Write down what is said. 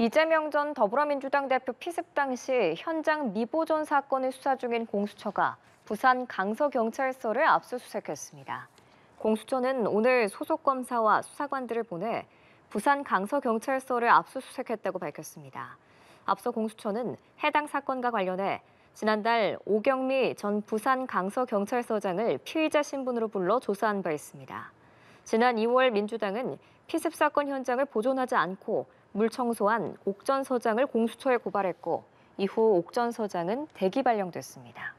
이재명 전 더불어민주당 대표 피습 당시 현장 미보존 사건을 수사 중인 공수처가 부산 강서경찰서를 압수수색했습니다. 공수처는 오늘 소속 검사와 수사관들을 보내 부산 강서경찰서를 압수수색했다고 밝혔습니다. 앞서 공수처는 해당 사건과 관련해 지난달 오경미 전 부산 강서경찰서장을 피의자 신분으로 불러 조사한 바 있습니다. 지난 2월 민주당은 피습 사건 현장을 보존하지 않고 물청소한 옥전 서장을 공수처에 고발했고 이후 옥전 서장은 대기 발령됐습니다.